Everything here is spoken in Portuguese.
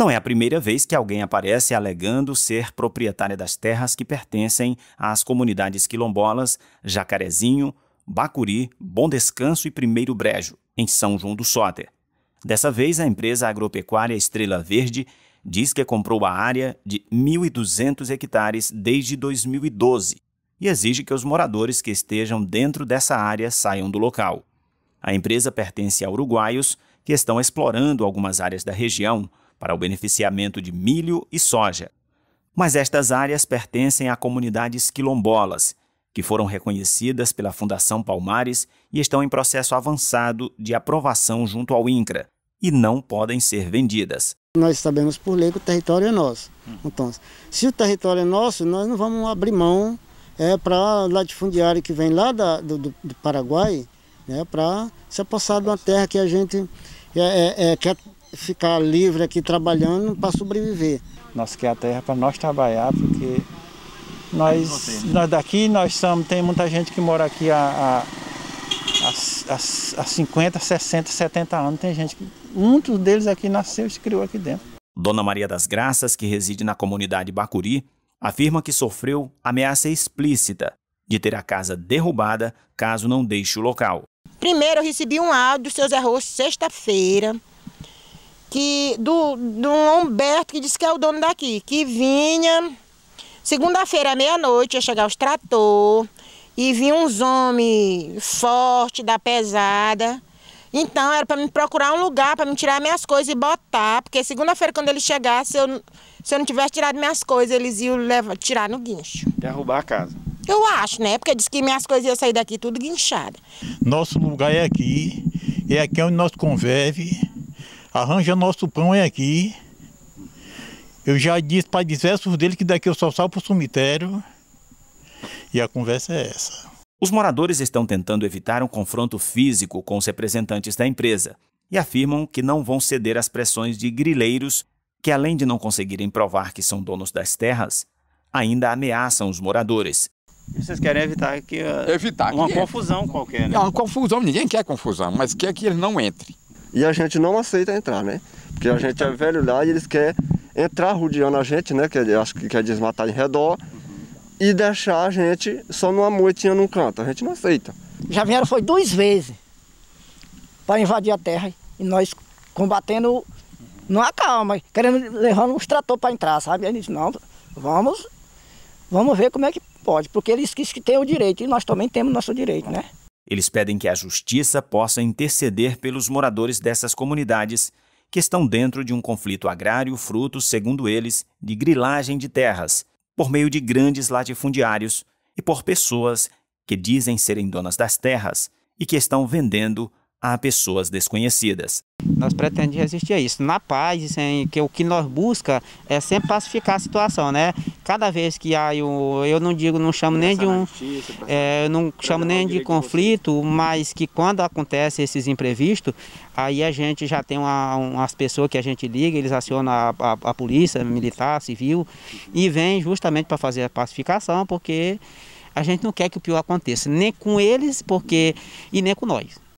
Não é a primeira vez que alguém aparece alegando ser proprietária das terras que pertencem às comunidades quilombolas Jacarezinho, Bacuri, Bom Descanso e Primeiro Brejo, em São João do Soter. Dessa vez, a empresa agropecuária Estrela Verde diz que comprou a área de 1.200 hectares desde 2012 e exige que os moradores que estejam dentro dessa área saiam do local. A empresa pertence a uruguaios que estão explorando algumas áreas da região para o beneficiamento de milho e soja. Mas estas áreas pertencem a comunidades quilombolas, que foram reconhecidas pela Fundação Palmares e estão em processo avançado de aprovação junto ao INCRA e não podem ser vendidas. Nós sabemos por lei que o território é nosso. Hum. Então, se o território é nosso, nós não vamos abrir mão é, para latifundiário que vem lá da, do, do, Paraguai, né, para se apossar de uma terra que a gente é, é, é quer ficar livre aqui trabalhando para sobreviver. Nós quer a terra para nós trabalhar, porque nós, nós daqui nós somos, tem muita gente que mora aqui há, há, há, há 50, 60, 70 anos. Tem gente que. Muitos deles aqui nasceu e se criou aqui dentro. Dona Maria das Graças, que reside na comunidade Bacuri, afirma que sofreu ameaça explícita de ter a casa derrubada caso não deixe o local. Primeiro, eu recebi um áudio do seu Zé sexta-feira, que do, do Humberto, que disse que é o dono daqui, que vinha segunda-feira à meia-noite, ia chegar os trator e vinha uns homens fortes, da pesada. Então era para me procurar um lugar para me tirar minhas coisas e botar, porque segunda-feira quando ele chegasse, eu, se eu não tivesse tirado minhas coisas, eles iam levar, tirar no guincho. Derrubar a casa. Eu acho, né? Porque disse que minhas coisas iam sair daqui tudo guinchada. Nosso lugar é aqui, é aqui onde nós convive arranja nosso pão é aqui. Eu já disse para diversos deles que daqui eu só salvo para o cemitério. E a conversa é essa. Os moradores estão tentando evitar um confronto físico com os representantes da empresa e afirmam que não vão ceder às pressões de grileiros que, além de não conseguirem provar que são donos das terras, ainda ameaçam os moradores. Vocês querem evitar que uh, evitar uma que é. confusão é. qualquer, né? Não, confusão, ninguém quer confusão, mas quer que ele não entre e a gente não aceita entrar, né? Porque a gente é velho lá e eles querem entrar rodeando a gente, né? Que acho que quer desmatar em redor e deixar a gente só numa moitinha num canto. A gente não aceita. Já vieram foi duas vezes para invadir a terra e nós combatendo numa calma, querendo levar uns extrator para entrar, sabe? Eles não, vamos, vamos ver como é que pode, porque eles que têm o direito e nós também temos nosso direito, né? Eles pedem que a justiça possa interceder pelos moradores dessas comunidades que estão dentro de um conflito agrário fruto, segundo eles, de grilagem de terras, por meio de grandes latifundiários e por pessoas que dizem serem donas das terras e que estão vendendo a pessoas desconhecidas. Nós pretendemos resistir a isso, na paz, sem, é que o que nós busca é sempre pacificar a situação, né? Cada vez que há, eu, eu não digo, não chamo nem de um, é, não chamo nem de conflito, mas que quando acontece esses imprevistos, aí a gente já tem uma, umas pessoas que a gente liga, eles acionam a, a, a polícia militar, civil, e vem justamente para fazer a pacificação, porque a gente não quer que o pior aconteça, nem com eles, porque e nem com nós.